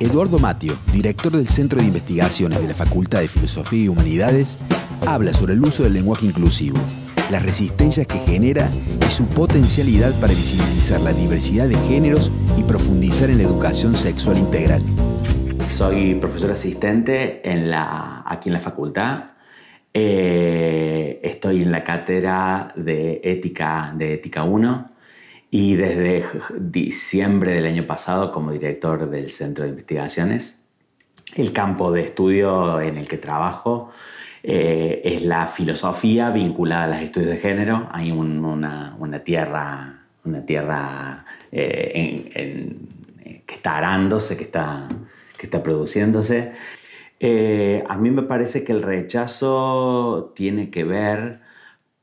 Eduardo Matio, director del Centro de Investigaciones de la Facultad de Filosofía y Humanidades, habla sobre el uso del lenguaje inclusivo, las resistencias que genera y su potencialidad para visibilizar la diversidad de géneros y profundizar en la educación sexual integral. Soy profesor asistente en aquí en la facultad. Eh, estoy en la cátedra de ética de ética 1 y desde diciembre del año pasado, como director del Centro de Investigaciones, el campo de estudio en el que trabajo eh, es la filosofía vinculada a los estudios de género. Hay una, tierra, una tierra eh, eh, que está arándose, que está, que está produciéndose. a mí me parece que el rechazo tiene que ver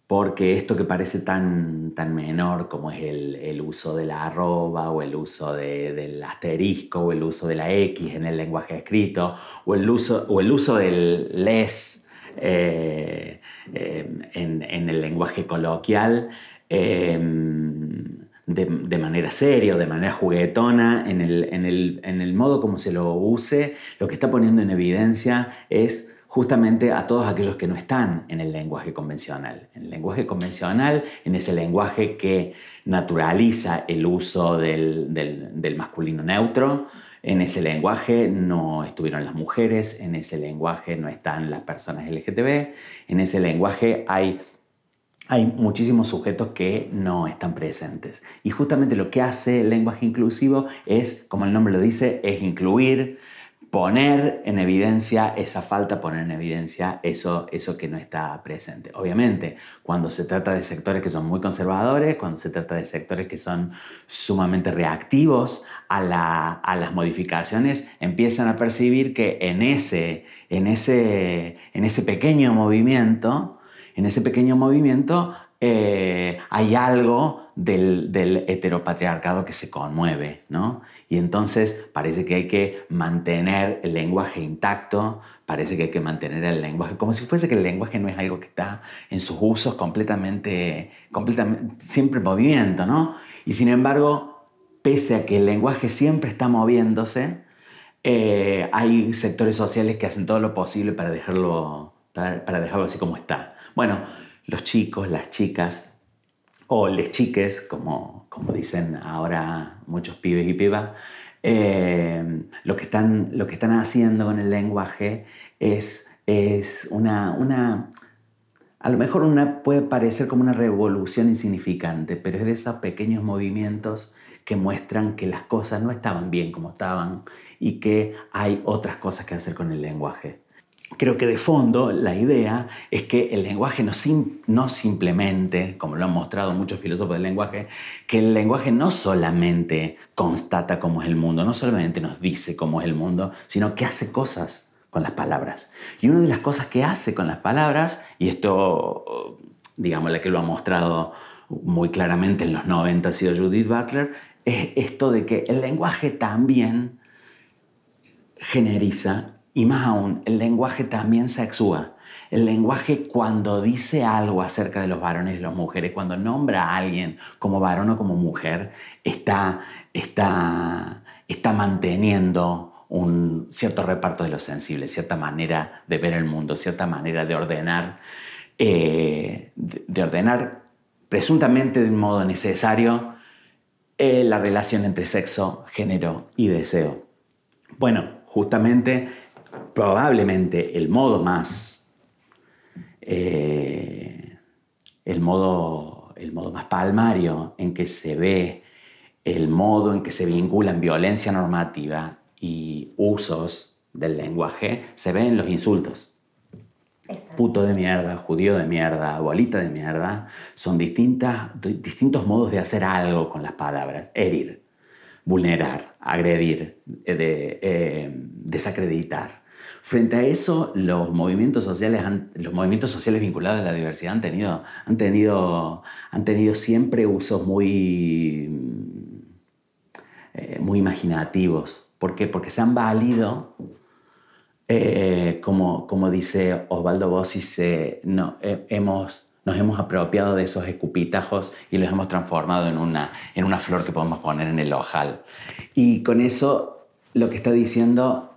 porque esto que parece tan, tan menor como es el, uso de la arroba o el uso del asterisco o el uso de la X en el lenguaje escrito o el uso, o el uso del les eh, eh, en, el lenguaje coloquial eh, de, manera seria o de manera juguetona, en el, en el modo como se lo use, lo que está poniendo en evidencia es justamente a todos aquellos que no están en el lenguaje convencional. En el lenguaje convencional, en ese lenguaje que naturaliza el uso del, masculino neutro, en ese lenguaje no estuvieron las mujeres, en ese lenguaje no están las personas LGTB, en ese lenguaje hay, hay muchísimos sujetos que no están presentes. Y justamente lo que hace el lenguaje inclusivo es, como el nombre lo dice, es incluir, poner en evidencia esa falta, poner en evidencia eso, eso que no está presente. Obviamente, cuando se trata de sectores que son muy conservadores, cuando se trata de sectores que son sumamente reactivos a, las modificaciones, empiezan a percibir que en ese pequeño movimiento, en ese pequeño movimiento eh, hay algo del, heteropatriarcado que se conmueve, ¿no? Y entonces parece que hay que mantener el lenguaje intacto, parece que hay que mantener el lenguaje, como si fuese que el lenguaje no es algo que está en sus usos completamente, siempre en movimiento, ¿no? Y sin embargo, pese a que el lenguaje siempre está moviéndose, eh, hay sectores sociales que hacen todo lo posible para dejarlo, para dejarlo así como está. Bueno, los chicos, las chicas o les chiques, como, dicen ahora muchos pibes y pibas, eh, lo, que están, lo que están haciendo con el lenguaje es, una, una, a lo mejor una puede parecer como una revolución insignificante, pero es de esos pequeños movimientos que muestran que las cosas no estaban bien como estaban y que hay otras cosas que hacer con el lenguaje. Creo que de fondo la idea es que el lenguaje no, simplemente, como lo han mostrado muchos filósofos del lenguaje, que el lenguaje no solamente constata cómo es el mundo, no solamente nos dice cómo es el mundo, sino que hace cosas con las palabras. Y una de las cosas que hace con las palabras, y esto, digamos, la que lo ha mostrado muy claramente en los 90 ha sido Judith Butler, es esto de que el lenguaje también generiza y más aún, el lenguaje también se sexúa. El lenguaje cuando dice algo acerca de los varones y las mujeres, cuando nombra a alguien como varón o como mujer, está, está, está manteniendo un cierto reparto de lo sensible, cierta manera de ver el mundo, cierta manera de ordenar, eh, de ordenar presuntamente de un modo necesario eh, la relación entre sexo, género y deseo. Bueno, justamente probablemente el modo más, eh, el, modo, el modo más palmario en que se ve el modo en que se vinculan violencia normativa y usos del lenguaje se ven en los insultos. Puto de mierda, judío de mierda, abuelita de mierda, son distintas, distintos modos de hacer algo con las palabras. Herir, vulnerar, agredir, eh, eh, desacreditar. Frente a eso, los movimientos sociales, los movimientos sociales vinculados a la diversidad han tenido, han tenido, han tenido siempre usos muy, eh, muy imaginativos. ¿Por qué? Porque se han valido, eh, como, como dice Osvaldo Bossi, no, eh, hemos, nos hemos apropiado de esos escupitajos y los hemos transformado en una, en una flor que podemos poner en el ojal. Y con eso lo que está diciendo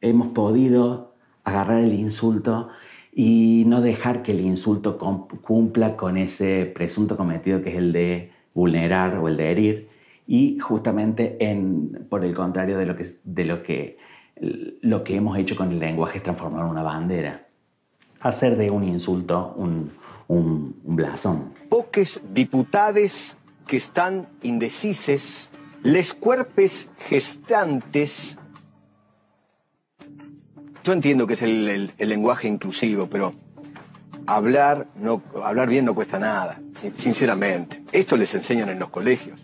hemos podido agarrar el insulto y no dejar que el insulto cumpla con ese presunto cometido que es el de vulnerar o el de herir y justamente en, por el contrario de lo que, de lo que, lo que hemos hecho con el lenguaje es transformar una bandera, hacer de un insulto un, un, un blasón. Poques diputades que están indecises, les cuerpes gestantes yo entiendo que es el, lenguaje inclusivo, pero hablar, no, hablar bien no cuesta nada, sinceramente. Esto les enseñan en los colegios.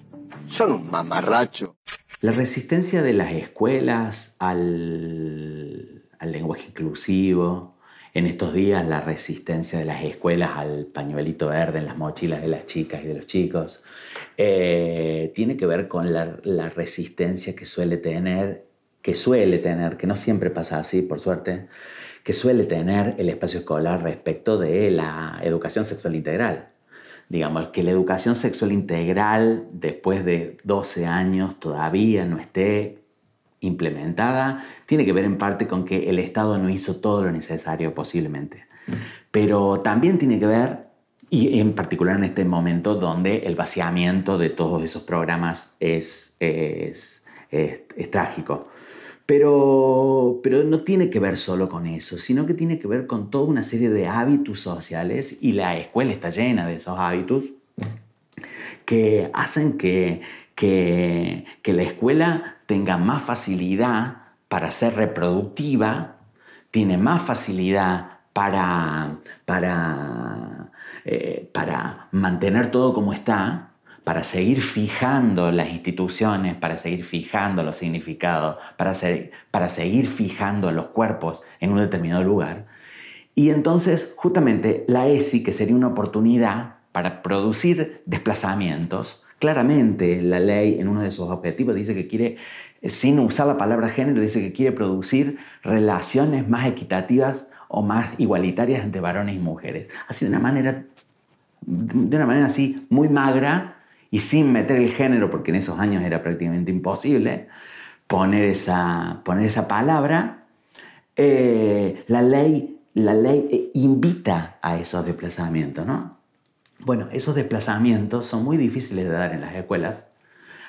Son un mamarracho. La resistencia de las escuelas al, lenguaje inclusivo, en estos días la resistencia de las escuelas al pañuelito verde en las mochilas de las chicas y de los chicos, eh, tiene que ver con la, resistencia que suele tener que suele tener, que no siempre pasa así, por suerte, que suele tener el espacio escolar respecto de la educación sexual integral. Digamos, que la educación sexual integral después de 12 años todavía no esté implementada, tiene que ver en parte con que el Estado no hizo todo lo necesario posiblemente. Mm. Pero también tiene que ver, y en particular en este momento donde el vaciamiento de todos esos programas es, trágico. Pero, no tiene que ver solo con eso, sino que tiene que ver con toda una serie de hábitos sociales y la escuela está llena de esos hábitos que hacen que, la escuela tenga más facilidad para ser reproductiva, tiene más facilidad para eh, mantener todo como está para seguir fijando las instituciones, para seguir fijando los significados, para, para seguir fijando los cuerpos en un determinado lugar. Y entonces, justamente, la ESI, que sería una oportunidad para producir desplazamientos, claramente la ley en uno de sus objetivos dice que quiere, sin usar la palabra género, dice que quiere producir relaciones más equitativas o más igualitarias entre varones y mujeres. Así de una manera, de una manera así muy magra, y sin meter el género, porque en esos años era prácticamente imposible, poner esa, poner esa palabra, eh, la ley, la ley eh, invita a esos desplazamientos, ¿no? Bueno, esos desplazamientos son muy difíciles de dar en las escuelas.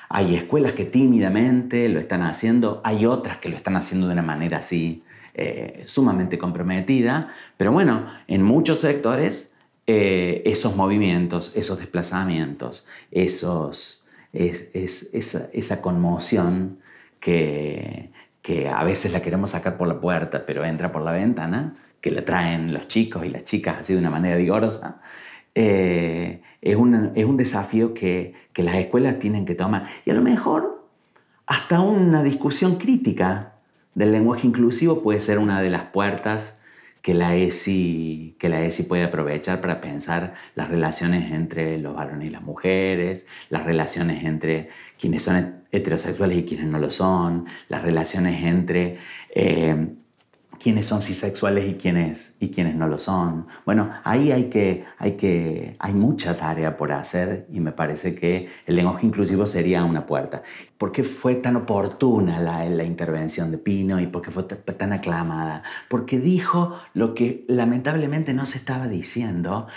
Hay escuelas que tímidamente lo están haciendo, hay otras que lo están haciendo de una manera así eh, sumamente comprometida, pero bueno, en muchos sectores eh, esos movimientos, esos desplazamientos, esos, esa, conmoción que, a veces la queremos sacar por la puerta, pero entra por la ventana, que la traen los chicos y las chicas así de una manera vigorosa, eh, es, un, desafío que, que, las escuelas tienen que tomar. Y a lo mejor hasta una discusión crítica del lenguaje inclusivo puede ser una de las puertas que la ESI, que la ESI puede aprovechar para pensar las relaciones entre los varones y las mujeres, las relaciones entre quienes son heterosexuales y quienes no lo son, las relaciones entre eh, quiénes son cisexuales y quiénes, y quiénes no lo son. Bueno, ahí hay, que, hay, que, hay mucha tarea por hacer y me parece que el lenguaje inclusivo sería una puerta. ¿Por qué fue tan oportuna la, la intervención de Pino y por qué fue tan aclamada? Porque dijo lo que lamentablemente no se estaba diciendo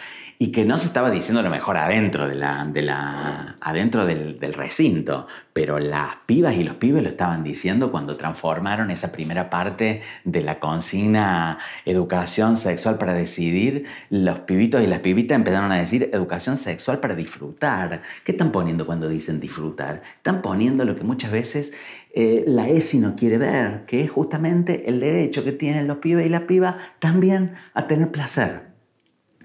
y que no se estaba diciendo lo mejor adentro, de la, adentro del, recinto, pero las pibas y los pibes lo estaban diciendo cuando transformaron esa primera parte de la consigna educación sexual para decidir, los pibitos y las pibitas empezaron a decir educación sexual para disfrutar. ¿Qué están poniendo cuando dicen disfrutar? Están poniendo lo que muchas veces eh, la ESI no quiere ver, que es justamente el derecho que tienen los pibes y las pibas también a tener placer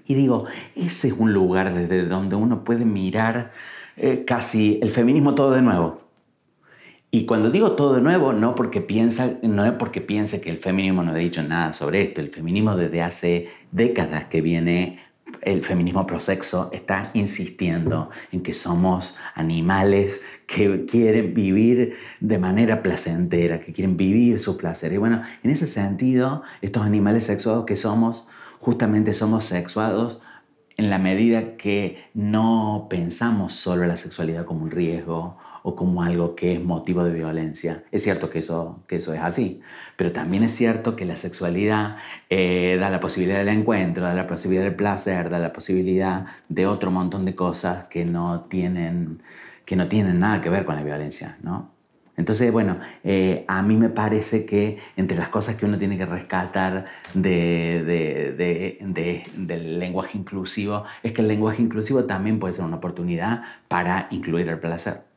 y digo, ese es un lugar desde donde uno puede mirar eh, casi el feminismo todo de nuevo. Y cuando digo todo de nuevo, no, porque piensa, no es porque piense que el feminismo no ha dicho nada sobre esto. El feminismo desde hace décadas que viene, el feminismo prosexo está insistiendo en que somos animales que quieren vivir de manera placentera, que quieren vivir su placer. Y bueno, en ese sentido, estos animales sexuados que somos, justamente somos sexuados en la medida que no pensamos solo la sexualidad como un riesgo o como algo que es motivo de violencia. Es cierto que eso, es así, pero también es cierto que la sexualidad eh, da la posibilidad del encuentro, da la posibilidad del placer, da la posibilidad de otro montón de cosas que no tienen, que no tienen nada que ver con la violencia, ¿no? Entonces, bueno, eh, a mí me parece que entre las cosas que uno tiene que rescatar del lenguaje inclusivo es que el lenguaje inclusivo también puede ser una oportunidad para incluir el placer.